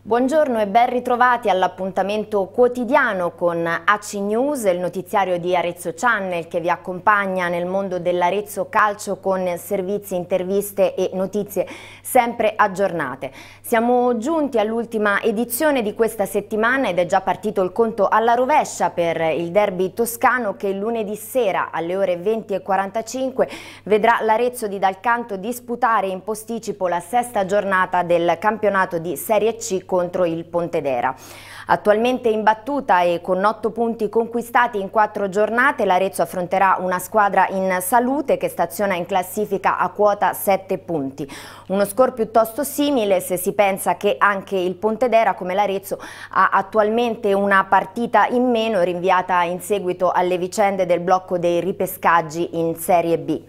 Buongiorno e ben ritrovati all'appuntamento quotidiano con AC News, il notiziario di Arezzo Channel che vi accompagna nel mondo dell'Arezzo Calcio con servizi, interviste e notizie sempre aggiornate. Siamo giunti all'ultima edizione di questa settimana ed è già partito il conto alla rovescia per il derby toscano che lunedì sera alle ore 20.45 vedrà l'Arezzo di Dalcanto disputare in posticipo la sesta giornata del campionato di Serie C con contro il Pontedera. Attualmente imbattuta e con 8 punti conquistati in 4 giornate, l'Arezzo affronterà una squadra in salute che staziona in classifica a quota 7 punti. Uno score piuttosto simile se si pensa che anche il Pontedera, come l'Arezzo, ha attualmente una partita in meno rinviata in seguito alle vicende del blocco dei ripescaggi in Serie B.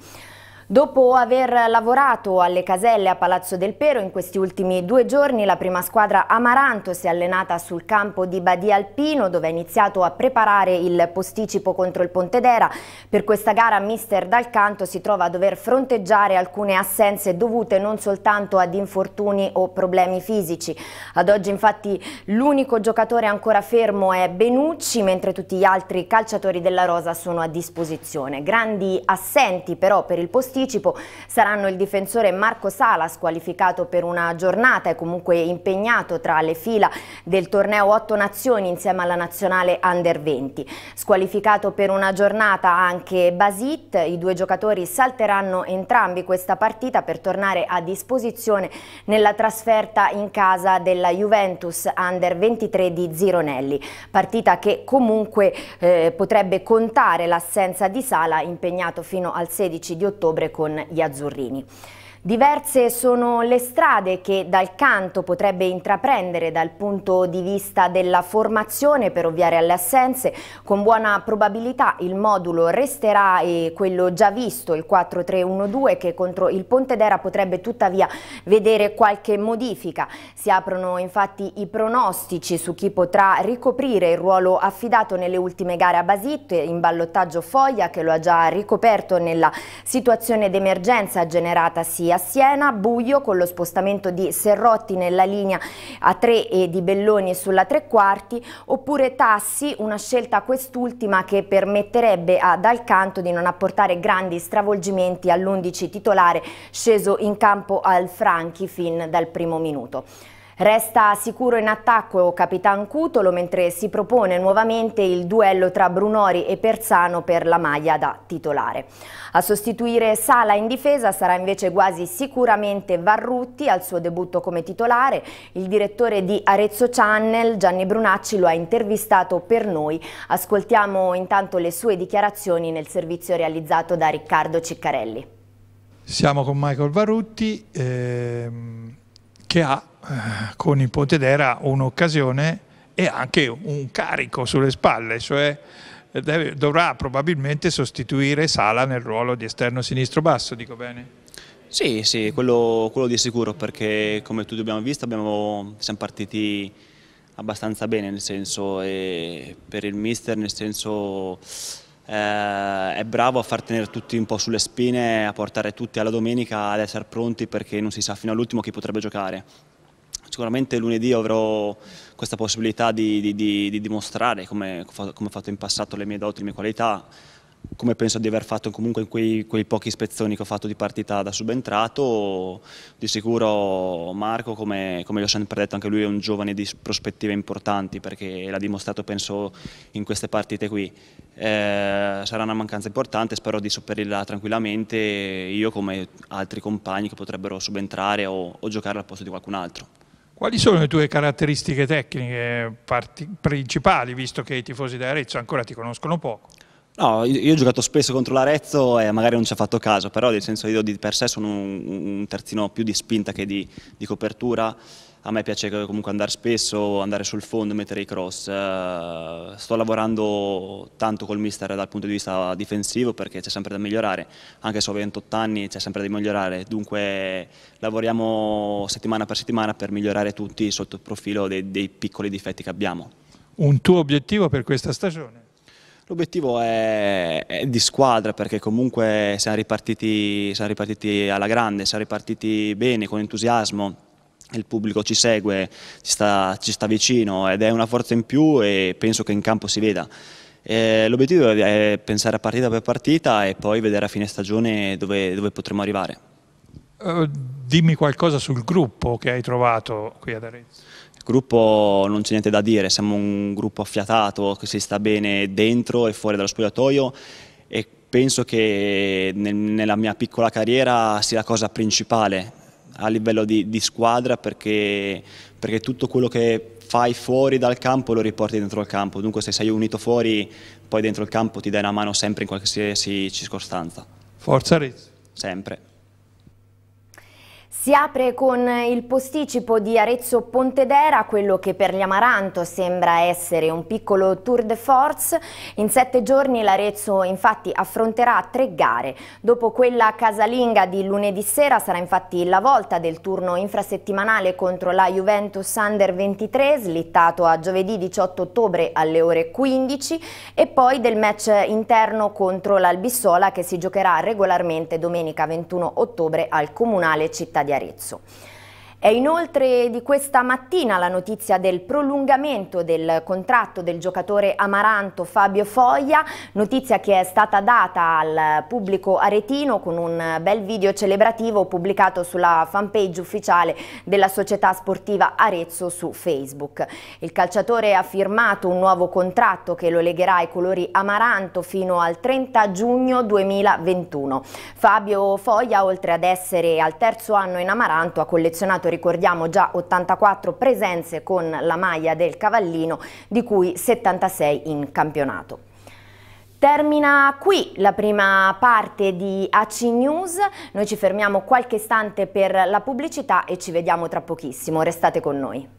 Dopo aver lavorato alle caselle a Palazzo del Pero in questi ultimi due giorni la prima squadra Amaranto si è allenata sul campo di Badia Alpino dove ha iniziato a preparare il posticipo contro il Pontedera. Per questa gara mister Dalcanto si trova a dover fronteggiare alcune assenze dovute non soltanto ad infortuni o problemi fisici. Ad oggi infatti l'unico giocatore ancora fermo è Benucci mentre tutti gli altri calciatori della Rosa sono a disposizione. Grandi assenti però per il posticipo anticipo saranno il difensore Marco Sala squalificato per una giornata e comunque impegnato tra le fila del torneo 8 Nazioni insieme alla nazionale Under 20. Squalificato per una giornata anche Basit, i due giocatori salteranno entrambi questa partita per tornare a disposizione nella trasferta in casa della Juventus Under 23 di Zironelli, partita che comunque eh, potrebbe contare l'assenza di Sala impegnato fino al 16 di ottobre con gli azzurrini. Diverse sono le strade che dal canto potrebbe intraprendere dal punto di vista della formazione per ovviare alle assenze. Con buona probabilità il modulo resterà quello già visto, il 4-3-1-2, che contro il Ponte d'Era potrebbe tuttavia vedere qualche modifica. Si aprono infatti i pronostici su chi potrà ricoprire il ruolo affidato nelle ultime gare a Basit, in ballottaggio Foglia che lo ha già ricoperto nella situazione d'emergenza generata sia di Assiena, buio con lo spostamento di Serrotti nella linea A3 e di Belloni sulla tre quarti, oppure Tassi, una scelta quest'ultima che permetterebbe ad Alcanto di non apportare grandi stravolgimenti all'11 titolare sceso in campo al Franchi fin dal primo minuto. Resta sicuro in attacco Capitan Cutolo mentre si propone nuovamente il duello tra Brunori e Persano per la maglia da titolare. A sostituire Sala in difesa sarà invece quasi sicuramente Varrutti al suo debutto come titolare. Il direttore di Arezzo Channel Gianni Brunacci lo ha intervistato per noi. Ascoltiamo intanto le sue dichiarazioni nel servizio realizzato da Riccardo Ciccarelli. Siamo con Michael Varrutti. Ehm che ha eh, con d'Era un'occasione e anche un carico sulle spalle, cioè eh, deve, dovrà probabilmente sostituire Sala nel ruolo di esterno sinistro basso, dico bene? Sì, sì, quello, quello di sicuro perché come tutti abbiamo visto abbiamo, siamo partiti abbastanza bene nel senso per il mister nel senso eh, è bravo a far tenere tutti un po' sulle spine, a portare tutti alla domenica ad essere pronti perché non si sa fino all'ultimo chi potrebbe giocare. Sicuramente lunedì avrò questa possibilità di, di, di, di dimostrare, come, come ho fatto in passato, le mie doti, le mie qualità, come penso di aver fatto comunque in quei, quei, pochi spezzoni che ho fatto di partita da subentrato, di sicuro Marco, come, come gli ho sempre detto, anche lui è un giovane di prospettive importanti perché l'ha dimostrato penso in queste partite qui. Eh, sarà una mancanza importante, spero di sopperirla tranquillamente io come altri compagni che potrebbero subentrare o, o giocare al posto di qualcun altro. Quali sono le tue caratteristiche tecniche principali, visto che i tifosi di Arezzo ancora ti conoscono poco? No, io ho giocato spesso contro l'Arezzo e magari non ci ha fatto caso, però nel senso io di per sé sono un, un terzino più di spinta che di, di copertura, a me piace comunque andare spesso, andare sul fondo, mettere i cross. Eh, sto lavorando tanto col mister dal punto di vista difensivo perché c'è sempre da migliorare, anche se ho 28 anni c'è sempre da migliorare, dunque lavoriamo settimana per settimana per migliorare tutti sotto il profilo dei, dei piccoli difetti che abbiamo. Un tuo obiettivo per questa stagione? L'obiettivo è, è, di squadra perché comunque siamo ripartiti, siamo ripartiti alla grande, siamo ripartiti bene, con entusiasmo il pubblico ci segue, ci sta, ci sta, vicino ed è una forza in più e penso che in campo si veda. Eh, l'obiettivo è pensare a partita per partita e poi vedere a fine stagione dove, dove potremo arrivare. Uh, dimmi qualcosa sul gruppo che hai trovato qui ad Arezzo. Il gruppo non c'è niente da dire, siamo un gruppo affiatato che si sta bene dentro e fuori dallo spogliatoio e penso che nel, nella mia piccola carriera sia la cosa principale a livello di, di squadra perché, perché tutto quello che fai fuori dal campo lo riporti dentro il campo, dunque se sei unito fuori poi dentro il campo ti dai una mano sempre in qualsiasi circostanza. Forza Rizzo. Sempre. Si apre con il posticipo di Arezzo Pontedera, quello che per gli Amaranto sembra essere un piccolo tour de force. In sette giorni l'Arezzo infatti affronterà tre gare. Dopo quella casalinga di lunedì sera sarà infatti la volta del turno infrasettimanale contro la Juventus Under 23, slittato a giovedì 18 ottobre alle ore 15, e poi del match interno contro l'Albissola che si giocherà regolarmente domenica 21 ottobre al Comunale Città città di Arezzo. È inoltre di questa mattina la notizia del prolungamento del contratto del giocatore amaranto Fabio Foglia, notizia che è stata data al pubblico aretino con un bel video celebrativo pubblicato sulla fanpage ufficiale della società sportiva Arezzo su Facebook. Il calciatore ha firmato un nuovo contratto che lo legherà ai colori amaranto fino al 30 giugno 2021. Fabio Foglia, oltre ad essere al terzo anno in amaranto, ha collezionato campionato, ricordiamo già 84 presenze con la maglia del Cavallino, di cui 76 in campionato. Termina qui la prima parte di AC News, noi ci fermiamo qualche istante per la pubblicità e ci vediamo tra pochissimo, restate con noi.